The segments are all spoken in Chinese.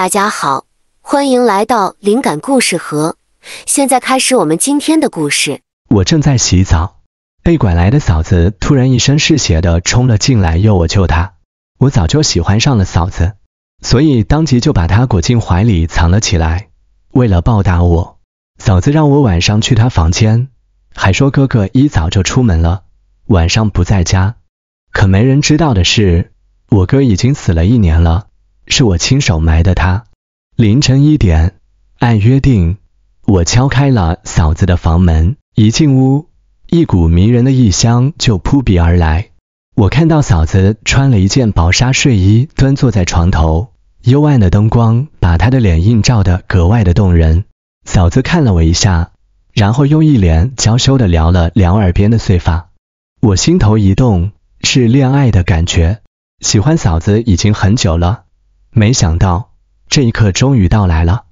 大家好，欢迎来到灵感故事盒。现在开始我们今天的故事。我正在洗澡，被拐来的嫂子突然一身是血的冲了进来，要我救她。我早就喜欢上了嫂子，所以当即就把她裹进怀里藏了起来。为了报答我，嫂子让我晚上去她房间，还说哥哥一早就出门了，晚上不在家。可没人知道的是，我哥已经死了一年了。是我亲手埋的。他凌晨一点，按约定，我敲开了嫂子的房门。一进屋，一股迷人的异香就扑鼻而来。我看到嫂子穿了一件薄纱睡衣，端坐在床头。幽暗的灯光把她的脸映照得格外的动人。嫂子看了我一下，然后又一脸娇羞的撩了撩耳边的碎发。我心头一动，是恋爱的感觉。喜欢嫂子已经很久了。没想到这一刻终于到来了。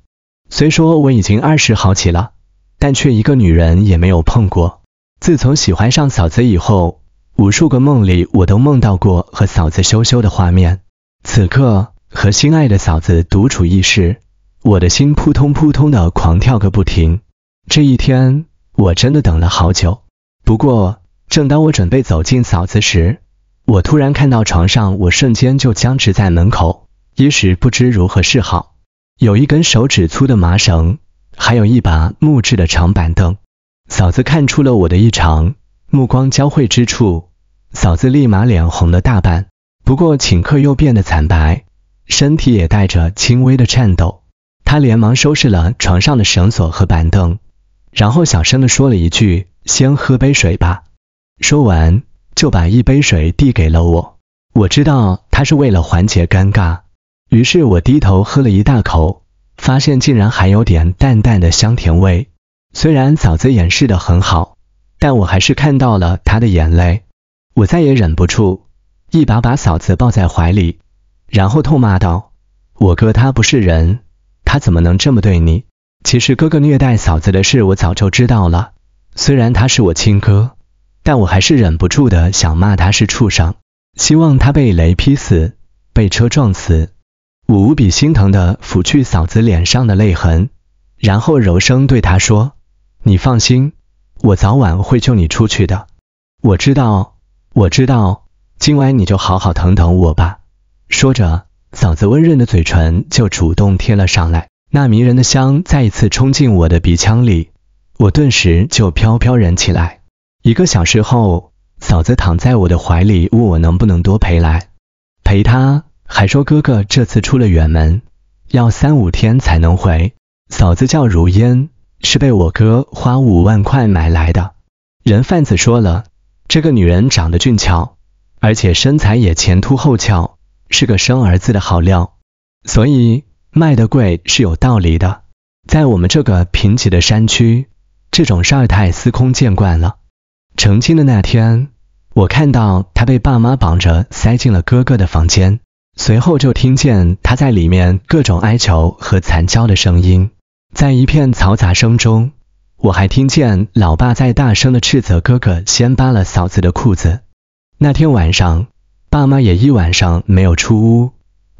虽说我已经二十好几了，但却一个女人也没有碰过。自从喜欢上嫂子以后，无数个梦里我都梦到过和嫂子羞羞的画面。此刻和心爱的嫂子独处一室，我的心扑通扑通的狂跳个不停。这一天我真的等了好久。不过，正当我准备走进嫂子时，我突然看到床上，我瞬间就僵直在门口。一时不知如何是好。有一根手指粗的麻绳，还有一把木质的长板凳。嫂子看出了我的异常，目光交汇之处，嫂子立马脸红了大半，不过顷刻又变得惨白，身体也带着轻微的颤抖。她连忙收拾了床上的绳索和板凳，然后小声地说了一句：“先喝杯水吧。”说完，就把一杯水递给了我。我知道她是为了缓解尴尬。于是我低头喝了一大口，发现竟然还有点淡淡的香甜味。虽然嫂子掩饰的很好，但我还是看到了她的眼泪。我再也忍不住，一把把嫂子抱在怀里，然后痛骂道：“我哥他不是人，他怎么能这么对你？”其实哥哥虐待嫂子的事我早就知道了。虽然他是我亲哥，但我还是忍不住的想骂他是畜生，希望他被雷劈死，被车撞死。我无比心疼地拂去嫂子脸上的泪痕，然后柔声对她说：“你放心，我早晚会救你出去的。我知道，我知道，今晚你就好好疼疼我吧。”说着，嫂子温润的嘴唇就主动贴了上来，那迷人的香再一次冲进我的鼻腔里，我顿时就飘飘然起来。一个小时后，嫂子躺在我的怀里，问我能不能多陪来陪她。还说哥哥这次出了远门，要三五天才能回。嫂子叫如烟，是被我哥花五万块买来的。人贩子说了，这个女人长得俊俏，而且身材也前凸后翘，是个生儿子的好料，所以卖得贵是有道理的。在我们这个贫瘠的山区，这种事儿太司空见惯了。成亲的那天，我看到她被爸妈绑着塞进了哥哥的房间。随后就听见他在里面各种哀求和惨叫的声音，在一片嘈杂声中，我还听见老爸在大声的斥责哥哥先扒了嫂子的裤子。那天晚上，爸妈也一晚上没有出屋，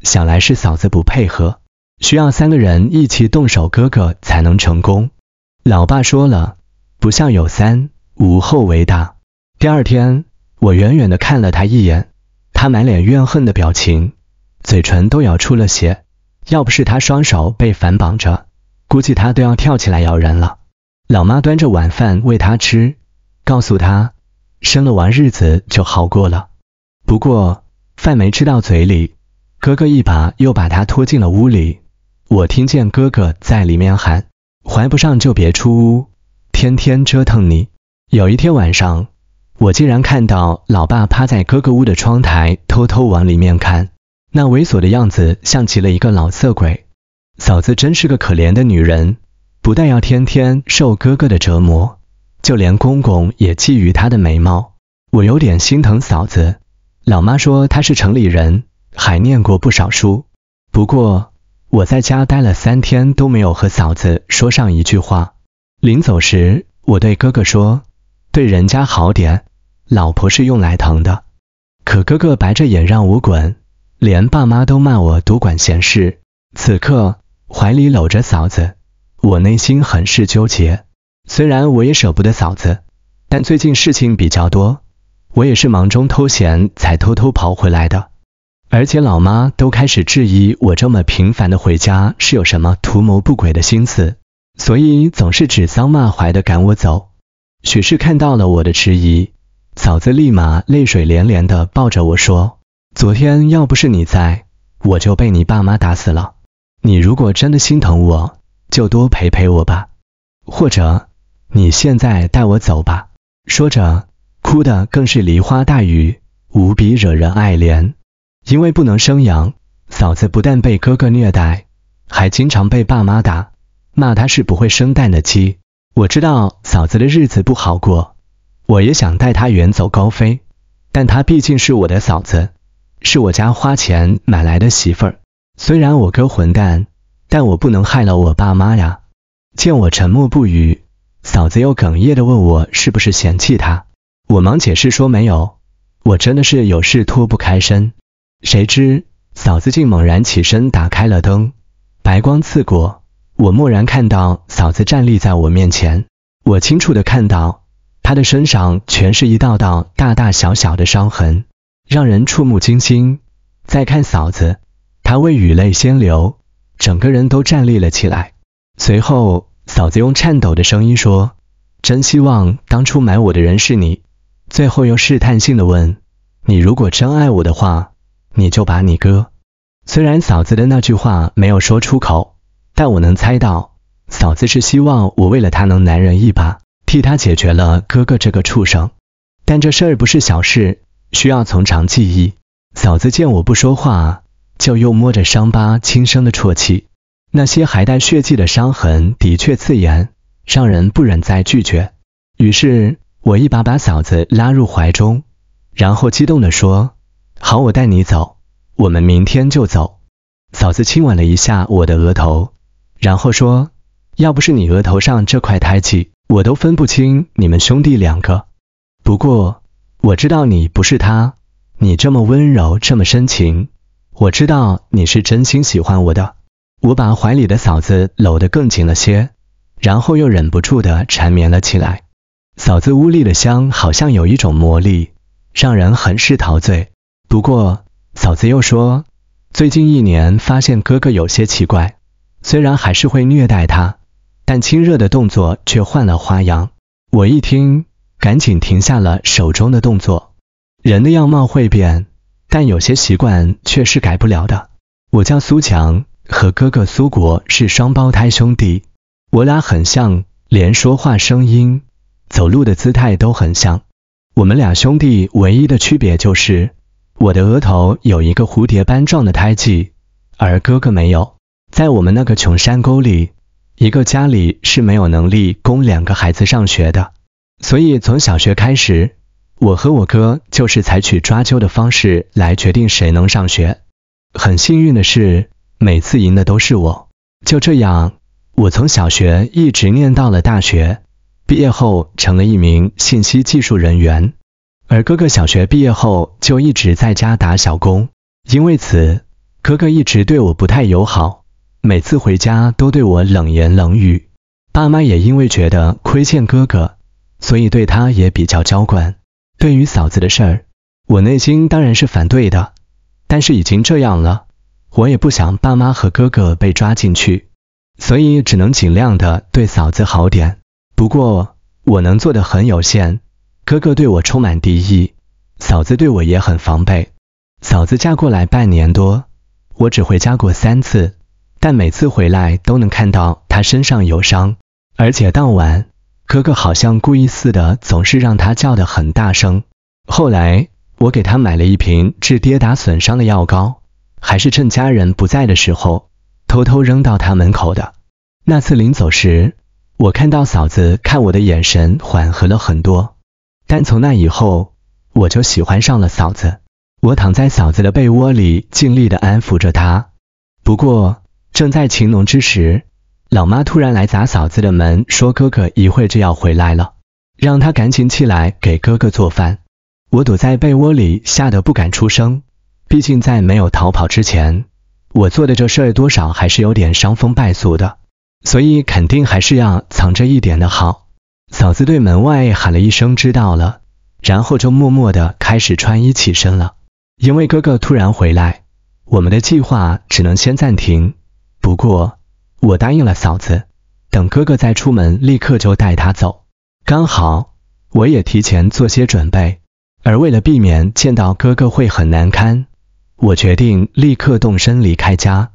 想来是嫂子不配合，需要三个人一起动手，哥哥才能成功。老爸说了，不孝有三，无后为大。第二天，我远远的看了他一眼，他满脸怨恨的表情。嘴唇都咬出了血，要不是他双手被反绑着，估计他都要跳起来咬人了。老妈端着晚饭喂他吃，告诉他生了娃日子就好过了。不过饭没吃到嘴里，哥哥一把又把他拖进了屋里。我听见哥哥在里面喊：“怀不上就别出屋，天天折腾你。”有一天晚上，我竟然看到老爸趴在哥哥屋的窗台，偷偷往里面看。那猥琐的样子像极了一个老色鬼，嫂子真是个可怜的女人，不但要天天受哥哥的折磨，就连公公也觊觎她的美貌。我有点心疼嫂子。老妈说她是城里人，还念过不少书。不过我在家待了三天都没有和嫂子说上一句话。临走时，我对哥哥说：“对人家好点，老婆是用来疼的。”可哥哥白着眼让我滚。连爸妈都骂我多管闲事。此刻怀里搂着嫂子，我内心很是纠结。虽然我也舍不得嫂子，但最近事情比较多，我也是忙中偷闲才偷偷跑回来的。而且老妈都开始质疑我这么频繁的回家是有什么图谋不轨的心思，所以总是指桑骂槐的赶我走。许是看到了我的迟疑，嫂子立马泪水连连的抱着我说。昨天要不是你在，我就被你爸妈打死了。你如果真的心疼我，就多陪陪我吧。或者你现在带我走吧。说着，哭的更是梨花带雨，无比惹人爱怜。因为不能生养，嫂子不但被哥哥虐待，还经常被爸妈打，骂她是不会生蛋的鸡。我知道嫂子的日子不好过，我也想带她远走高飞，但她毕竟是我的嫂子。是我家花钱买来的媳妇儿，虽然我哥混蛋，但我不能害了我爸妈呀。见我沉默不语，嫂子又哽咽的问我是不是嫌弃他，我忙解释说没有，我真的是有事脱不开身。谁知嫂子竟猛然起身，打开了灯，白光刺过，我蓦然看到嫂子站立在我面前，我清楚的看到她的身上全是一道道大大小小的伤痕。让人触目惊心。再看嫂子，她为雨泪先流，整个人都站立了起来。随后，嫂子用颤抖的声音说：“真希望当初买我的人是你。”最后又试探性的问：“你如果真爱我的话，你就把你哥……”虽然嫂子的那句话没有说出口，但我能猜到，嫂子是希望我为了她能男人一把，替她解决了哥哥这个畜生。但这事儿不是小事。需要从长计议。嫂子见我不说话，就又摸着伤疤，轻声的啜泣。那些还带血迹的伤痕，的确刺眼，让人不忍再拒绝。于是，我一把把嫂子拉入怀中，然后激动地说：“好，我带你走，我们明天就走。”嫂子亲吻了一下我的额头，然后说：“要不是你额头上这块胎记，我都分不清你们兄弟两个。不过。”我知道你不是他，你这么温柔，这么深情。我知道你是真心喜欢我的。我把怀里的嫂子搂得更紧了些，然后又忍不住的缠绵了起来。嫂子屋里的香好像有一种魔力，让人很是陶醉。不过，嫂子又说，最近一年发现哥哥有些奇怪，虽然还是会虐待他，但亲热的动作却换了花样。我一听。赶紧停下了手中的动作。人的样貌会变，但有些习惯却是改不了的。我叫苏强，和哥哥苏国是双胞胎兄弟。我俩很像，连说话声音、走路的姿态都很像。我们俩兄弟唯一的区别就是，我的额头有一个蝴蝶斑状的胎记，而哥哥没有。在我们那个穷山沟里，一个家里是没有能力供两个孩子上学的。所以从小学开始，我和我哥就是采取抓阄的方式来决定谁能上学。很幸运的是，每次赢的都是我。就这样，我从小学一直念到了大学，毕业后成了一名信息技术人员。而哥哥小学毕业后就一直在家打小工，因为此，哥哥一直对我不太友好，每次回家都对我冷言冷语。爸妈也因为觉得亏欠哥哥。所以对他也比较娇惯。对于嫂子的事儿，我内心当然是反对的，但是已经这样了，我也不想爸妈和哥哥被抓进去，所以只能尽量的对嫂子好点。不过我能做的很有限，哥哥对我充满敌意，嫂子对我也很防备。嫂子嫁过来半年多，我只回家过三次，但每次回来都能看到她身上有伤，而且当晚。哥哥好像故意似的，总是让他叫的很大声。后来我给他买了一瓶治跌打损伤的药膏，还是趁家人不在的时候偷偷扔到他门口的。那次临走时，我看到嫂子看我的眼神缓和了很多。但从那以后，我就喜欢上了嫂子。我躺在嫂子的被窝里，尽力的安抚着她。不过，正在情浓之时。老妈突然来砸嫂子的门，说哥哥一会就要回来了，让她赶紧起来给哥哥做饭。我躲在被窝里，吓得不敢出声。毕竟在没有逃跑之前，我做的这事多少还是有点伤风败俗的，所以肯定还是要藏着一点的好。嫂子对门外喊了一声“知道了”，然后就默默地开始穿衣起身了。因为哥哥突然回来，我们的计划只能先暂停。不过。我答应了嫂子，等哥哥再出门，立刻就带他走。刚好我也提前做些准备，而为了避免见到哥哥会很难堪，我决定立刻动身离开家。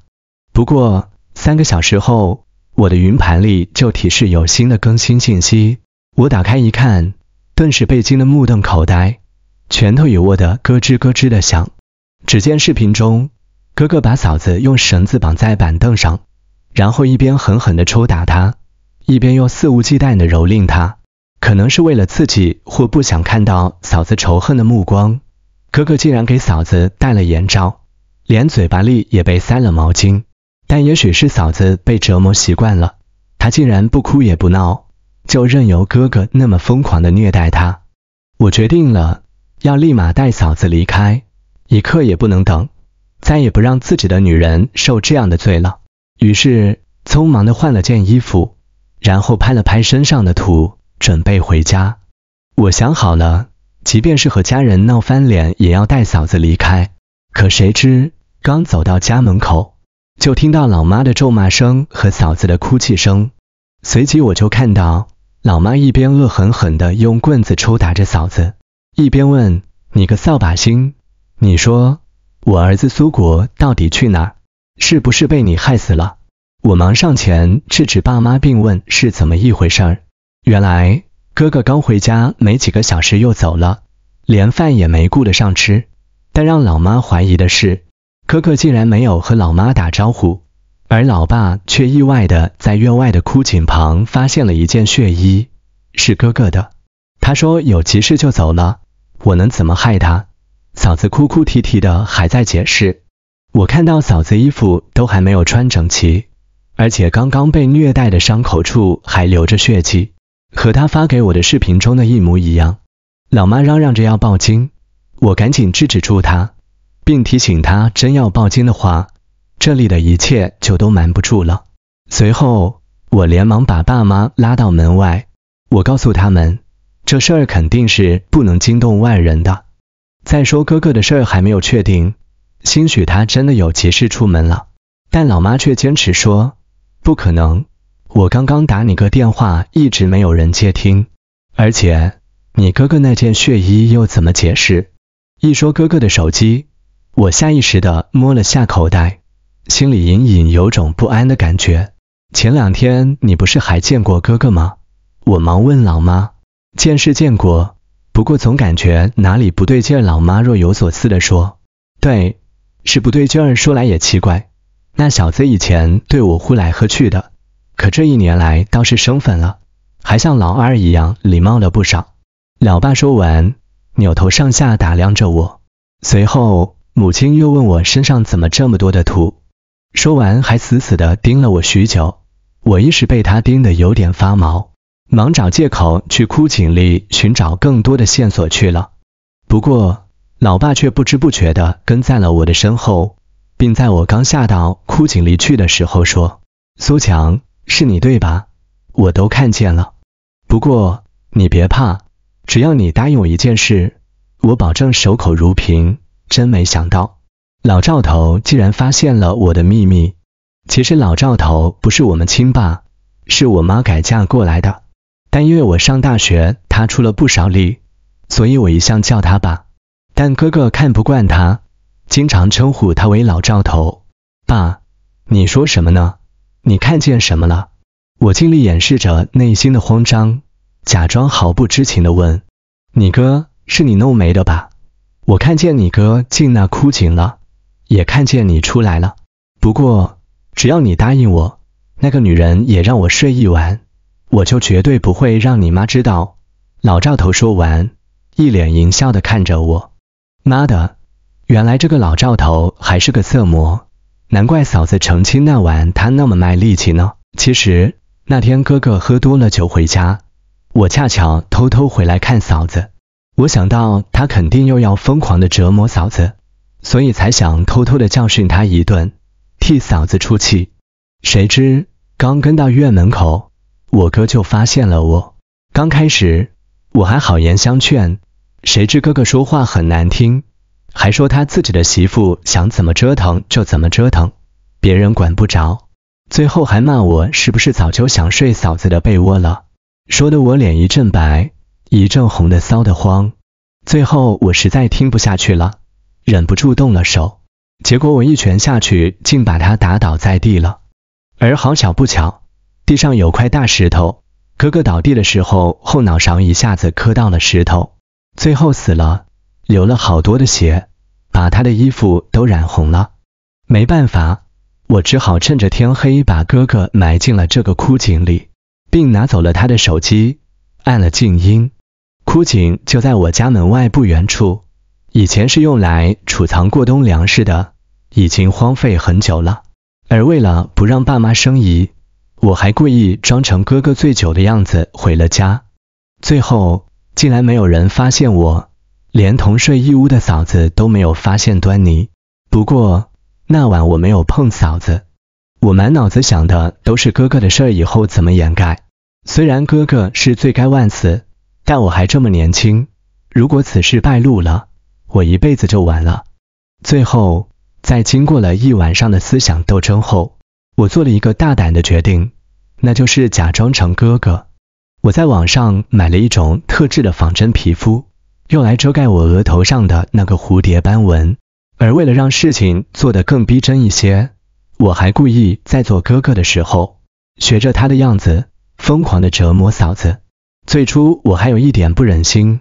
不过三个小时后，我的云盘里就提示有新的更新信息。我打开一看，顿时被惊得目瞪口呆，拳头也握得咯吱咯吱的响。只见视频中，哥哥把嫂子用绳子绑在板凳上。然后一边狠狠地抽打他，一边又肆无忌惮地蹂躏他。可能是为了刺激，或不想看到嫂子仇恨的目光，哥哥竟然给嫂子戴了眼罩，连嘴巴里也被塞了毛巾。但也许是嫂子被折磨习惯了，她竟然不哭也不闹，就任由哥哥那么疯狂地虐待她。我决定了，要立马带嫂子离开，一刻也不能等，再也不让自己的女人受这样的罪了。于是，匆忙的换了件衣服，然后拍了拍身上的土，准备回家。我想好了，即便是和家人闹翻脸，也要带嫂子离开。可谁知，刚走到家门口，就听到老妈的咒骂声和嫂子的哭泣声。随即，我就看到，老妈一边恶狠狠的用棍子抽打着嫂子，一边问：“你个扫把星，你说我儿子苏国到底去哪？”是不是被你害死了？我忙上前制止爸妈，并问是怎么一回事儿。原来哥哥刚回家没几个小时又走了，连饭也没顾得上吃。但让老妈怀疑的是，哥哥竟然没有和老妈打招呼，而老爸却意外的在院外的枯井旁发现了一件血衣，是哥哥的。他说有急事就走了。我能怎么害他？嫂子哭哭啼啼的还在解释。我看到嫂子衣服都还没有穿整齐，而且刚刚被虐待的伤口处还流着血迹，和她发给我的视频中的一模一样。老妈嚷嚷着要报警，我赶紧制止住她，并提醒她，真要报警的话，这里的一切就都瞒不住了。随后，我连忙把爸妈拉到门外，我告诉他们，这事儿肯定是不能惊动外人的。再说哥哥的事儿还没有确定。兴许他真的有急事出门了，但老妈却坚持说不可能。我刚刚打你个电话，一直没有人接听，而且你哥哥那件血衣又怎么解释？一说哥哥的手机，我下意识的摸了下口袋，心里隐隐有种不安的感觉。前两天你不是还见过哥哥吗？我忙问老妈，见是见过，不过总感觉哪里不对劲。老妈若有所思的说，对。是不对劲儿，说来也奇怪，那小子以前对我呼来喝去的，可这一年来倒是生分了，还像老二一样礼貌了不少。老爸说完，扭头上下打量着我，随后母亲又问我身上怎么这么多的土，说完还死死的盯了我许久，我一时被他盯得有点发毛，忙找借口去枯井里寻找更多的线索去了。不过。老爸却不知不觉地跟在了我的身后，并在我刚吓到枯井离去的时候说：“苏强，是你对吧？我都看见了。不过你别怕，只要你答应我一件事，我保证守口如瓶。”真没想到，老赵头竟然发现了我的秘密。其实老赵头不是我们亲爸，是我妈改嫁过来的。但因为我上大学，他出了不少力，所以我一向叫他爸。但哥哥看不惯他，经常称呼他为老赵头。爸，你说什么呢？你看见什么了？我尽力掩饰着内心的慌张，假装毫不知情的问：“你哥是你弄没的吧？我看见你哥进那枯井了，也看见你出来了。不过只要你答应我，那个女人也让我睡一晚，我就绝对不会让你妈知道。”老赵头说完，一脸淫笑的看着我。妈的，原来这个老赵头还是个色魔，难怪嫂子成亲那晚他那么卖力气呢。其实那天哥哥喝多了酒回家，我恰巧偷偷回来看嫂子，我想到他肯定又要疯狂的折磨嫂子，所以才想偷偷的教训他一顿，替嫂子出气。谁知刚跟到医院门口，我哥就发现了我。刚开始我还好言相劝。谁知哥哥说话很难听，还说他自己的媳妇想怎么折腾就怎么折腾，别人管不着。最后还骂我是不是早就想睡嫂子的被窝了，说的我脸一阵白一阵红的臊的慌。最后我实在听不下去了，忍不住动了手。结果我一拳下去，竟把他打倒在地了。而好巧不巧，地上有块大石头，哥哥倒地的时候后脑勺一下子磕到了石头。最后死了，流了好多的血，把他的衣服都染红了。没办法，我只好趁着天黑把哥哥埋进了这个枯井里，并拿走了他的手机，按了静音。枯井就在我家门外不远处，以前是用来储藏过冬粮食的，已经荒废很久了。而为了不让爸妈生疑，我还故意装成哥哥醉酒的样子回了家。最后。竟然没有人发现我，连同睡一屋的嫂子都没有发现端倪。不过那晚我没有碰嫂子，我满脑子想的都是哥哥的事儿，以后怎么掩盖？虽然哥哥是罪该万死，但我还这么年轻，如果此事败露了，我一辈子就完了。最后，在经过了一晚上的思想斗争后，我做了一个大胆的决定，那就是假装成哥哥。我在网上买了一种特制的仿真皮肤，用来遮盖我额头上的那个蝴蝶斑纹。而为了让事情做得更逼真一些，我还故意在做哥哥的时候，学着他的样子疯狂地折磨嫂子。最初我还有一点不忍心，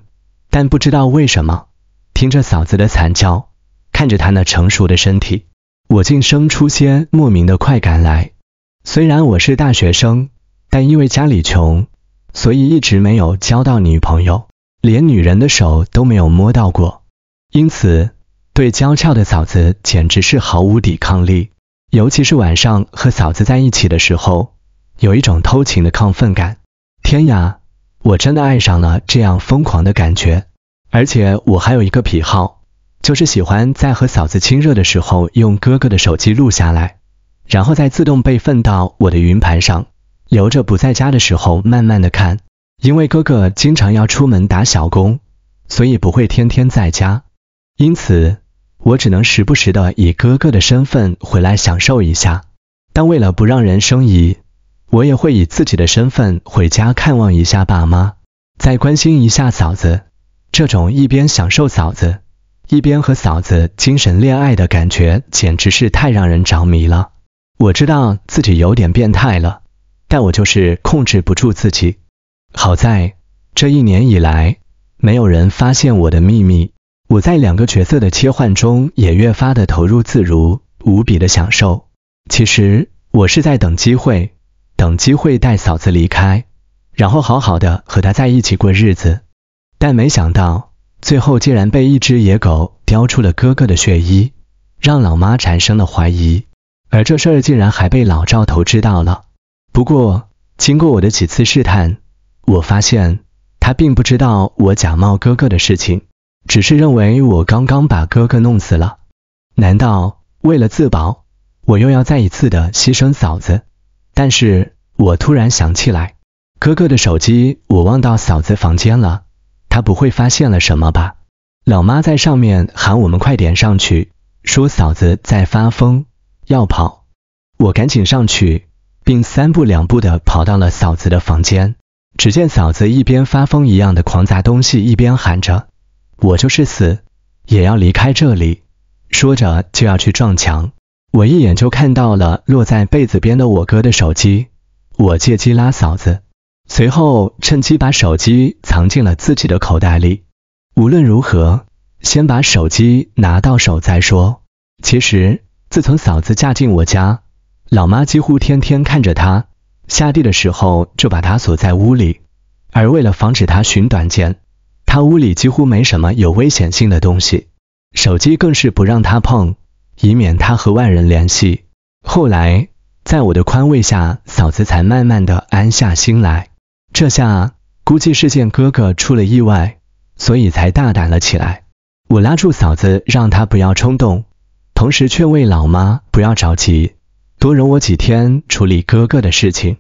但不知道为什么，听着嫂子的惨叫，看着她那成熟的身体，我竟生出些莫名的快感来。虽然我是大学生，但因为家里穷。所以一直没有交到女朋友，连女人的手都没有摸到过，因此对娇俏的嫂子简直是毫无抵抗力。尤其是晚上和嫂子在一起的时候，有一种偷情的亢奋感。天呀，我真的爱上了这样疯狂的感觉。而且我还有一个癖好，就是喜欢在和嫂子亲热的时候用哥哥的手机录下来，然后再自动备份到我的云盘上。留着不在家的时候慢慢的看，因为哥哥经常要出门打小工，所以不会天天在家，因此我只能时不时的以哥哥的身份回来享受一下。但为了不让人生疑，我也会以自己的身份回家看望一下爸妈，再关心一下嫂子。这种一边享受嫂子，一边和嫂子精神恋爱的感觉，简直是太让人着迷了。我知道自己有点变态了。但我就是控制不住自己，好在这一年以来，没有人发现我的秘密。我在两个角色的切换中也越发的投入自如，无比的享受。其实我是在等机会，等机会带嫂子离开，然后好好的和她在一起过日子。但没想到最后竟然被一只野狗叼出了哥哥的血衣，让老妈产生了怀疑，而这事儿竟然还被老赵头知道了。不过，经过我的几次试探，我发现他并不知道我假冒哥哥的事情，只是认为我刚刚把哥哥弄死了。难道为了自保，我又要再一次的牺牲嫂子？但是我突然想起来，哥哥的手机我忘到嫂子房间了，他不会发现了什么吧？老妈在上面喊我们快点上去，说嫂子在发疯，要跑。我赶紧上去。并三步两步的跑到了嫂子的房间，只见嫂子一边发疯一样的狂砸东西，一边喊着：“我就是死，也要离开这里。”说着就要去撞墙。我一眼就看到了落在被子边的我哥的手机，我借机拉嫂子，随后趁机把手机藏进了自己的口袋里。无论如何，先把手机拿到手再说。其实，自从嫂子嫁进我家。老妈几乎天天看着他，下地的时候就把他锁在屋里，而为了防止他寻短见，他屋里几乎没什么有危险性的东西，手机更是不让他碰，以免他和外人联系。后来在我的宽慰下，嫂子才慢慢的安下心来。这下估计是见哥哥出了意外，所以才大胆了起来。我拉住嫂子，让她不要冲动，同时劝慰老妈不要着急。多容我几天处理哥哥的事情。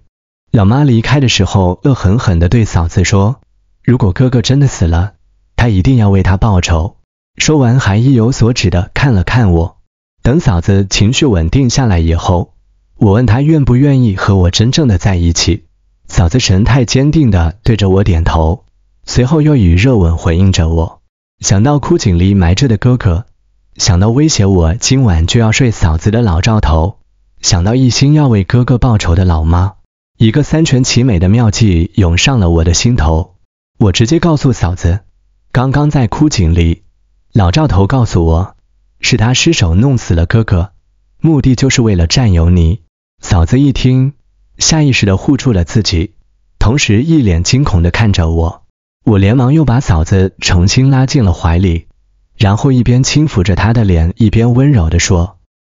老妈离开的时候，恶狠狠地对嫂子说：“如果哥哥真的死了，她一定要为他报仇。”说完还意有所指地看了看我。等嫂子情绪稳定下来以后，我问她愿不愿意和我真正的在一起。嫂子神态坚定地对着我点头，随后又以热吻回应着我。想到枯井里埋着的哥哥，想到威胁我今晚就要睡嫂子的老兆头。想到一心要为哥哥报仇的老妈，一个三全其美的妙计涌上了我的心头。我直接告诉嫂子，刚刚在枯井里，老赵头告诉我，是他失手弄死了哥哥，目的就是为了占有你。嫂子一听，下意识的护住了自己，同时一脸惊恐的看着我。我连忙又把嫂子重新拉进了怀里，然后一边轻抚着她的脸，一边温柔的说。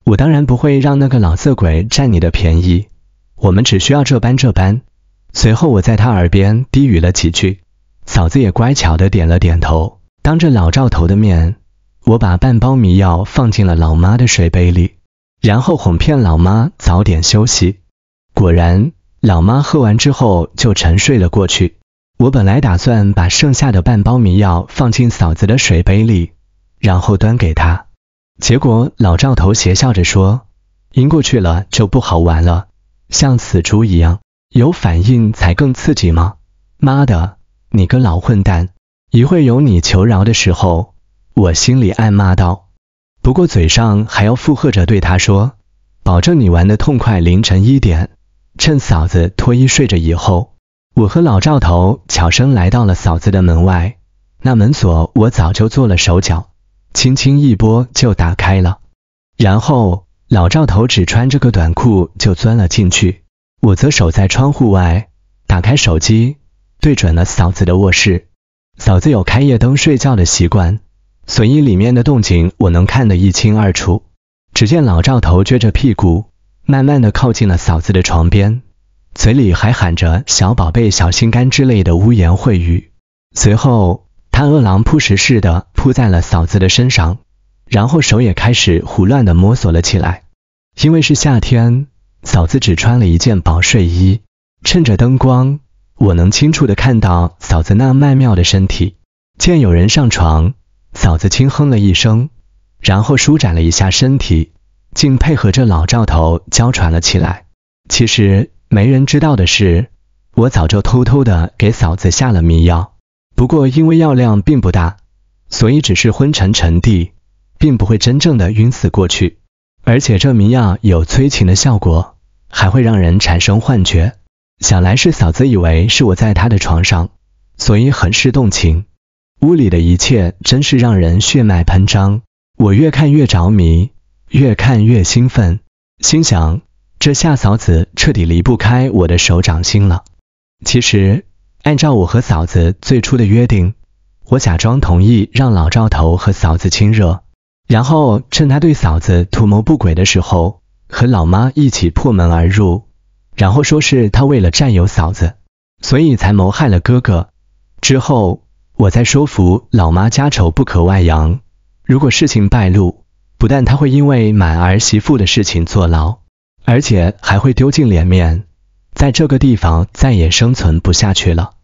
我当然不会让那个老色鬼占你的便宜，我们只需要这般这般。随后我在他耳边低语了几句，嫂子也乖巧的点了点头。当着老赵头的面，我把半包迷药放进了老妈的水杯里，然后哄骗老妈早点休息。果然，老妈喝完之后就沉睡了过去。我本来打算把剩下的半包迷药放进嫂子的水杯里，然后端给她。结果老赵头邪笑着说：“晕过去了就不好玩了，像死猪一样，有反应才更刺激吗？妈的，你个老混蛋！一会有你求饶的时候。”我心里暗骂道，不过嘴上还要附和着对他说：“保证你玩的痛快。”凌晨一点，趁嫂子脱衣睡着以后，我和老赵头悄声来到了嫂子的门外。那门锁我早就做了手脚。轻轻一拨就打开了，然后老赵头只穿这个短裤就钻了进去，我则守在窗户外，打开手机，对准了嫂子的卧室。嫂子有开夜灯睡觉的习惯，所以里面的动静我能看得一清二楚。只见老赵头撅着屁股，慢慢的靠近了嫂子的床边，嘴里还喊着“小宝贝、小心肝”之类的污言秽语。随后，他饿狼扑食似的扑在了嫂子的身上，然后手也开始胡乱的摸索了起来。因为是夏天，嫂子只穿了一件薄睡衣。趁着灯光，我能清楚的看到嫂子那曼妙的身体。见有人上床，嫂子轻哼了一声，然后舒展了一下身体，竟配合着老赵头娇喘了起来。其实没人知道的是，我早就偷偷的给嫂子下了迷药。不过因为药量并不大，所以只是昏沉沉地，并不会真正的晕死过去。而且这迷药有催情的效果，还会让人产生幻觉。想来是嫂子以为是我在她的床上，所以很是动情。屋里的一切真是让人血脉喷张，我越看越着迷，越看越兴奋，心想这下嫂子彻底离不开我的手掌心了。其实。按照我和嫂子最初的约定，我假装同意让老赵头和嫂子亲热，然后趁他对嫂子图谋不轨的时候，和老妈一起破门而入，然后说是他为了占有嫂子，所以才谋害了哥哥。之后，我再说服老妈家丑不可外扬，如果事情败露，不但他会因为买儿媳妇的事情坐牢，而且还会丢尽脸面，在这个地方再也生存不下去了。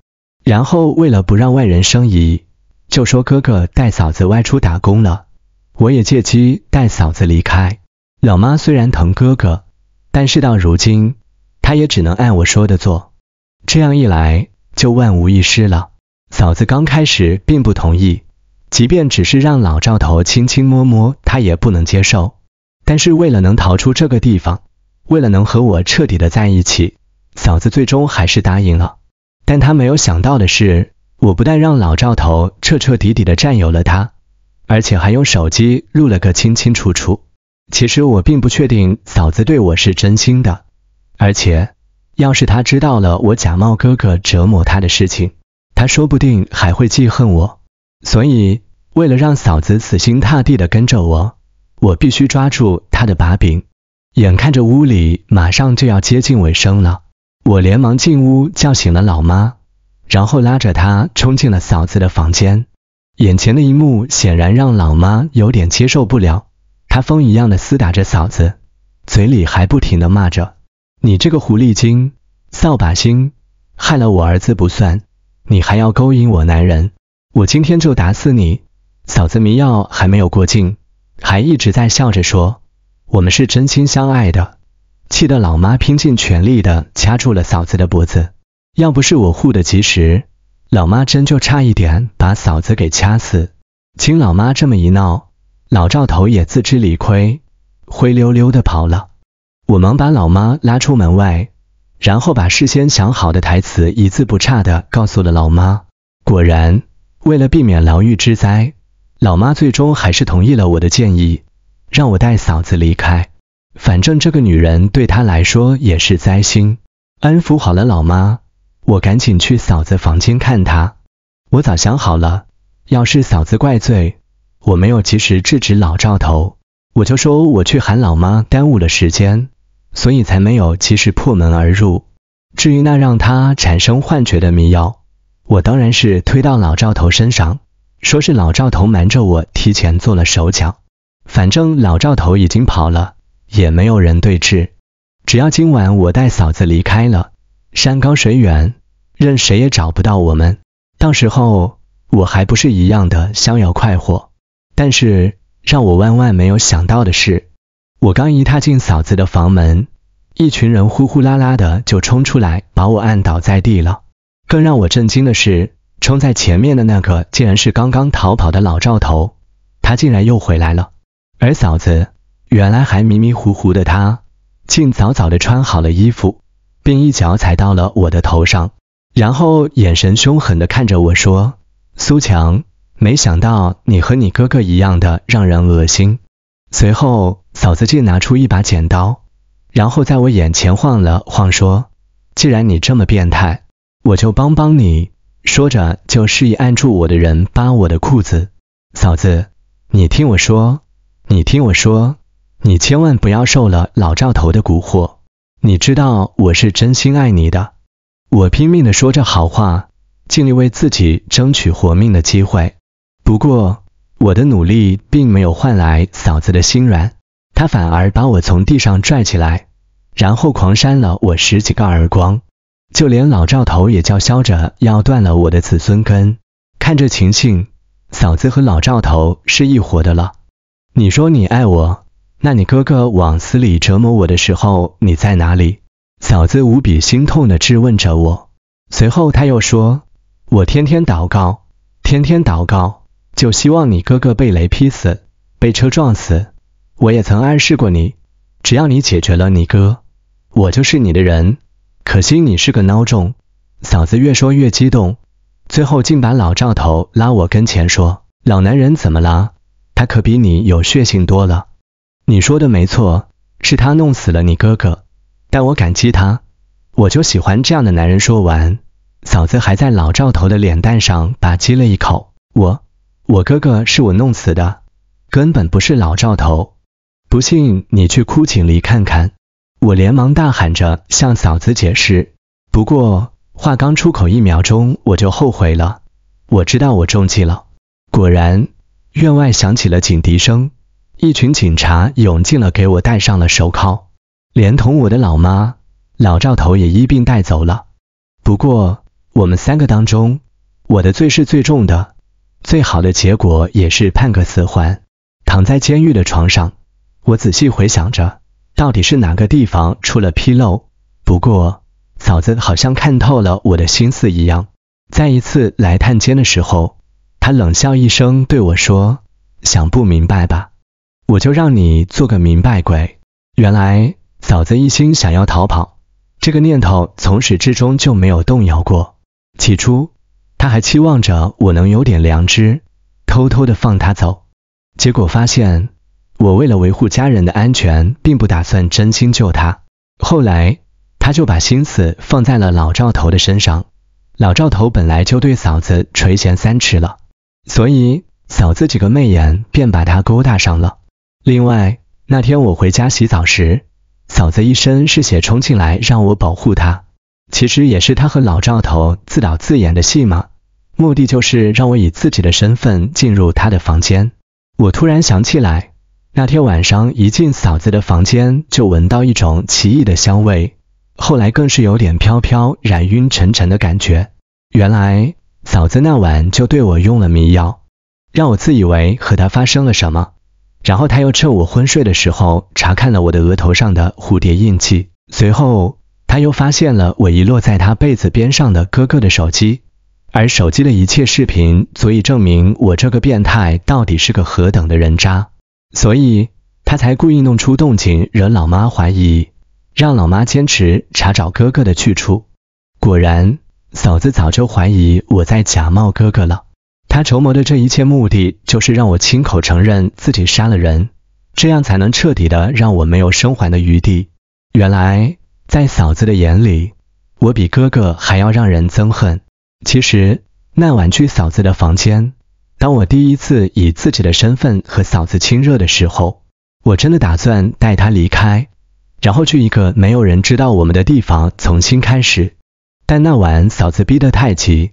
然后为了不让外人生疑，就说哥哥带嫂子外出打工了，我也借机带嫂子离开。老妈虽然疼哥哥，但事到如今，她也只能按我说的做。这样一来就万无一失了。嫂子刚开始并不同意，即便只是让老赵头轻轻摸摸，她也不能接受。但是为了能逃出这个地方，为了能和我彻底的在一起，嫂子最终还是答应了。但他没有想到的是，我不但让老赵头彻彻底底的占有了他，而且还用手机录了个清清楚楚。其实我并不确定嫂子对我是真心的，而且要是他知道了我假冒哥哥折磨他的事情，他说不定还会记恨我。所以为了让嫂子死心塌地的跟着我，我必须抓住他的把柄。眼看着屋里马上就要接近尾声了。我连忙进屋叫醒了老妈，然后拉着她冲进了嫂子的房间。眼前的一幕显然让老妈有点接受不了，她疯一样的撕打着嫂子，嘴里还不停的骂着：“你这个狐狸精，扫把星，害了我儿子不算，你还要勾引我男人，我今天就打死你！”嫂子迷药还没有过境，还一直在笑着说：“我们是真心相爱的。”气得老妈拼尽全力的掐住了嫂子的脖子，要不是我护得及时，老妈真就差一点把嫂子给掐死。经老妈这么一闹，老赵头也自知理亏，灰溜溜的跑了。我忙把老妈拉出门外，然后把事先想好的台词一字不差的告诉了老妈。果然，为了避免牢狱之灾，老妈最终还是同意了我的建议，让我带嫂子离开。反正这个女人对他来说也是灾星。安抚好了老妈，我赶紧去嫂子房间看她。我早想好了，要是嫂子怪罪我没有及时制止老赵头，我就说我去喊老妈耽误了时间，所以才没有及时破门而入。至于那让他产生幻觉的迷药，我当然是推到老赵头身上，说是老赵头瞒着我提前做了手脚。反正老赵头已经跑了。也没有人对峙，只要今晚我带嫂子离开了，山高水远，任谁也找不到我们。到时候我还不是一样的逍遥快活？但是让我万万没有想到的是，我刚一踏进嫂子的房门，一群人呼呼啦啦的就冲出来，把我按倒在地了。更让我震惊的是，冲在前面的那个竟然是刚刚逃跑的老赵头，他竟然又回来了，而嫂子。原来还迷迷糊糊的他，竟早早的穿好了衣服，并一脚踩到了我的头上，然后眼神凶狠的看着我说：“苏强，没想到你和你哥哥一样的让人恶心。”随后，嫂子竟拿出一把剪刀，然后在我眼前晃了晃，说：“既然你这么变态，我就帮帮你。”说着就示意按住我的人扒我的裤子。嫂子，你听我说，你听我说。你千万不要受了老赵头的蛊惑。你知道我是真心爱你的，我拼命的说着好话，尽力为自己争取活命的机会。不过，我的努力并没有换来嫂子的心软，她反而把我从地上拽起来，然后狂扇了我十几个耳光。就连老赵头也叫嚣着要断了我的子孙根。看这情形，嫂子和老赵头是一伙的了。你说你爱我？那你哥哥往死里折磨我的时候，你在哪里？嫂子无比心痛的质问着我。随后他又说，我天天祷告，天天祷告，就希望你哥哥被雷劈死，被车撞死。我也曾暗示过你，只要你解决了你哥，我就是你的人。可惜你是个孬种。嫂子越说越激动，最后竟把老赵头拉我跟前说，老男人怎么了？他可比你有血性多了。你说的没错，是他弄死了你哥哥，但我感激他，我就喜欢这样的男人。说完，嫂子还在老赵头的脸蛋上吧唧了一口。我，我哥哥是我弄死的，根本不是老赵头。不信你去枯井里看看。我连忙大喊着向嫂子解释，不过话刚出口一秒钟我就后悔了，我知道我中计了。果然，院外响起了警笛声。一群警察涌进了，给我戴上了手铐，连同我的老妈老赵头也一并带走了。不过我们三个当中，我的罪是最重的，最好的结果也是判个死缓。躺在监狱的床上，我仔细回想着，到底是哪个地方出了纰漏？不过嫂子好像看透了我的心思一样，在一次来探监的时候，她冷笑一声对我说：“想不明白吧？”我就让你做个明白鬼。原来嫂子一心想要逃跑，这个念头从始至终就没有动摇过。起初，他还期望着我能有点良知，偷偷的放他走。结果发现，我为了维护家人的安全，并不打算真心救他。后来，他就把心思放在了老赵头的身上。老赵头本来就对嫂子垂涎三尺了，所以嫂子几个媚眼，便把他勾搭上了。另外，那天我回家洗澡时，嫂子一身是血冲进来，让我保护她。其实也是她和老赵头自导自演的戏嘛，目的就是让我以自己的身份进入她的房间。我突然想起来，那天晚上一进嫂子的房间，就闻到一种奇异的香味，后来更是有点飘飘然、晕沉沉的感觉。原来嫂子那晚就对我用了迷药，让我自以为和她发生了什么。然后他又趁我昏睡的时候查看了我的额头上的蝴蝶印记，随后他又发现了我遗落在他被子边上的哥哥的手机，而手机的一切视频足以证明我这个变态到底是个何等的人渣，所以他才故意弄出动静惹老妈怀疑，让老妈坚持查找哥哥的去处。果然，嫂子早就怀疑我在假冒哥哥了。他筹谋的这一切目的，就是让我亲口承认自己杀了人，这样才能彻底的让我没有生还的余地。原来在嫂子的眼里，我比哥哥还要让人憎恨。其实那晚去嫂子的房间，当我第一次以自己的身份和嫂子亲热的时候，我真的打算带她离开，然后去一个没有人知道我们的地方重新开始。但那晚嫂子逼得太急。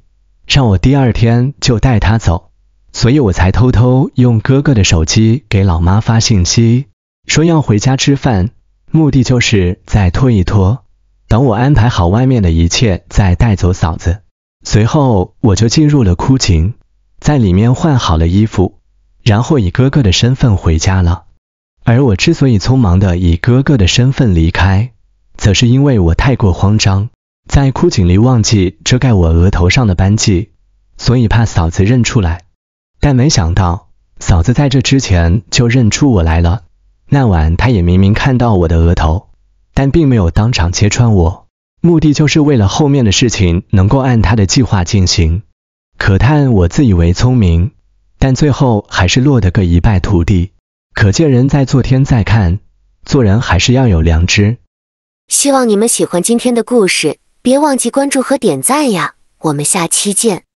让我第二天就带他走，所以我才偷偷用哥哥的手机给老妈发信息，说要回家吃饭，目的就是再拖一拖，等我安排好外面的一切再带走嫂子。随后我就进入了哭井，在里面换好了衣服，然后以哥哥的身份回家了。而我之所以匆忙的以哥哥的身份离开，则是因为我太过慌张。在枯井里忘记遮盖我额头上的斑迹，所以怕嫂子认出来。但没想到嫂子在这之前就认出我来了。那晚她也明明看到我的额头，但并没有当场揭穿我，目的就是为了后面的事情能够按她的计划进行。可叹我自以为聪明，但最后还是落得个一败涂地。可见人在做天在看，做人还是要有良知。希望你们喜欢今天的故事。别忘记关注和点赞呀！我们下期见。